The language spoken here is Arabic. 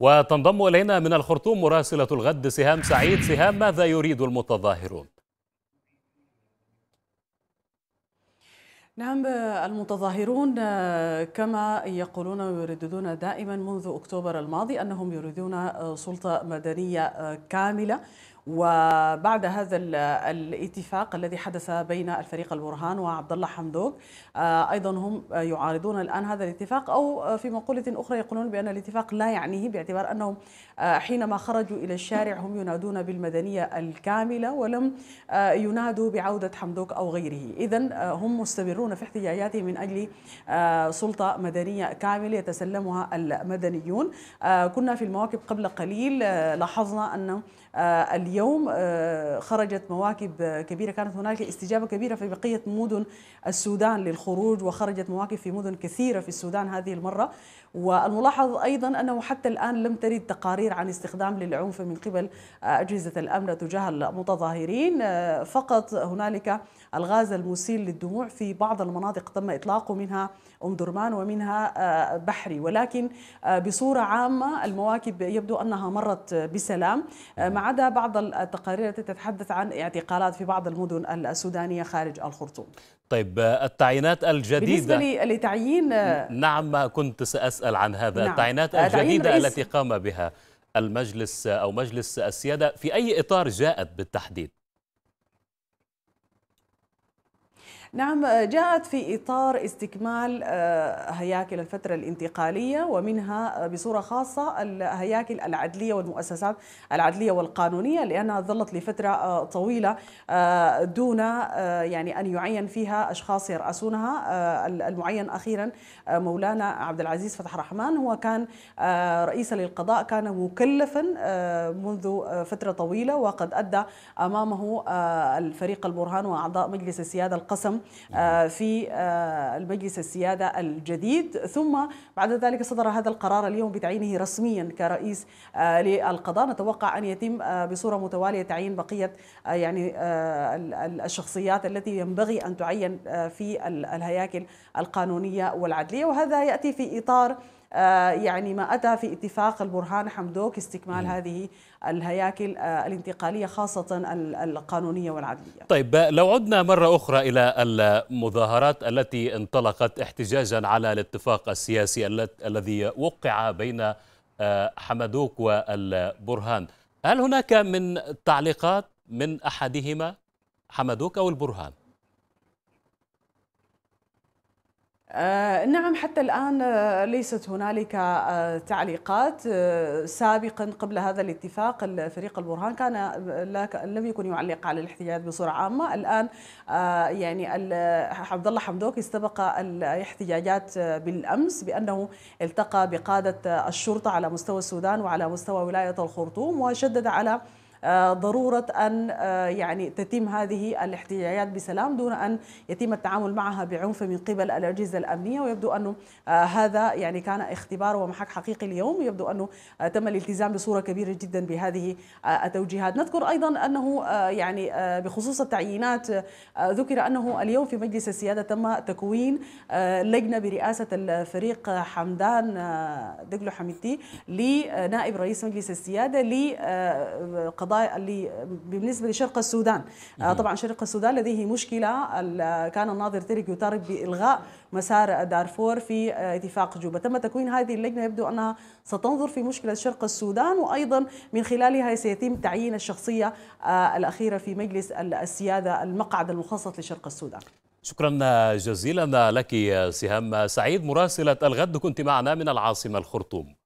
وتنضم إلينا من الخرطوم مراسلة الغد سهام سعيد سهام ماذا يريد المتظاهرون؟ نعم المتظاهرون آه، كما يقولون ويرددون دائما منذ أكتوبر الماضي أنهم يريدون آه، سلطة مدنية آه، كاملة وبعد هذا الاتفاق الذي حدث بين الفريق البرهان وعبد الله حمدوك آه، ايضا هم يعارضون الان هذا الاتفاق او في مقوله اخرى يقولون بان الاتفاق لا يعنيه باعتبار انهم آه، حينما خرجوا الى الشارع هم ينادون بالمدنيه الكامله ولم آه، ينادوا بعوده حمدوك او غيره، اذا هم مستمرون في احتجاجاتهم من اجل سلطه مدنيه كامله يتسلمها المدنيون، كنا في المواكب قبل قليل لاحظنا ان اليوم اليوم آه، خرجت مواكب آه، كبيرة كانت هنالك استجابة كبيرة في بقية مدن السودان للخروج وخرجت مواكب في مدن كثيرة في السودان هذه المرة والملاحظ أيضا أنه حتى الآن لم ترد تقارير عن استخدام للعنف من قبل آه، أجهزة الأمن تجاه المتظاهرين فقط هنالك الغاز المسيل للدموع في بعض المناطق تم إطلاقه منها أم درمان ومنها بحري ولكن بصورة عامة المواكب يبدو أنها مرت بسلام ما عدا بعض التقارير التي تتحدث عن اعتقالات في بعض المدن السودانية خارج الخرطوم طيب التعيينات الجديدة بالنسبة لتعيين آه، نعم كنت سأسأل عن هذا نعم. التعيينات آه، الجديدة التي قام بها المجلس أو مجلس السيادة في أي إطار جاءت بالتحديد نعم آه، جاءت في إطار استكمال آه، هياكل الفترة الانتقالية ومنها آه، بصورة خاصة الهياكل العدلية والمؤسسات العدلية والقانونية لأنها ظلت لفترة طويلة دون يعني أن يعين فيها أشخاص يرأسونها المعين أخيرا مولانا عبد العزيز فتح الرحمن هو كان رئيسا للقضاء كان مكلفا منذ فترة طويلة وقد أدى أمامه الفريق البرهان وأعضاء مجلس السيادة القسم آه، في آه، المجلس السيادة الجديد ثم بعد ذلك صدر هذا القرار اليوم بتعيينه رسميا كرئيس آه، للقضاء نتوقع أن يتم بصورة متوالية تعيين بقية يعني الشخصيات التي ينبغي أن تعين في الهياكل القانونية والعدلية وهذا يأتي في إطار آه، يعني ما أتى في اتفاق البرهان حمدوك استكمال م. هذه الهياكل آه، الانتقالية خاصة القانونية والعدلية طيب لو عدنا مرة أخرى إلى المظاهرات التي انطلقت احتجاجا على الاتفاق السياسي الذي وقع بين آه، حمدوك والبرهان هل هناك من تعليقات من أحدهما حمدوك أو البرهان؟ آه، نعم حتى الآن آه، ليست هنالك آه، تعليقات سابقا قبل هذا الاتفاق فريق البرهان كان لم يكن يعلق على الاحتجاجات بصورة عامة الآن يعني عبد الله حمدوك استبق الاحتجاجات بالأمس بأنه التقى بقادة الشرطة على مستوى السودان وعلى مستوى ولاية الخرطوم وشدد على آه، ضرورة أن آه، يعني تتم هذه الاحتجاجات بسلام دون أن يتم التعامل معها بعنف من قبل الأجهزة الأمنية ويبدو أنه آه، هذا يعني كان اختبار ومحك حقيقي اليوم يبدو أنه تم الالتزام بصورة كبيرة جدا بهذه التوجيهات نذكر أيضا أنه يعني بخصوص التعيينات ذكر أنه اليوم في مجلس السيادة تم تكوين لجنة برئاسة الفريق حمدان دقلو حميدتي لنائب رئيس مجلس السيادة لقضاء القضايا اللي بالنسبه لشرق السودان آه، طبعا شرق السودان لديه مشكله كان الناظر تريك يطالب بالغاء مسار دارفور في آه، اتفاق جوبا تم تكوين هذه اللجنه يبدو انها ستنظر في مشكله شرق السودان وايضا من خلالها سيتم تعيين الشخصيه آه، الاخيره في مجلس السياده المقعد المخصص لشرق السودان شكرا جزيلا لك سهام سعيد مراسله الغد كنت معنا من العاصمه الخرطوم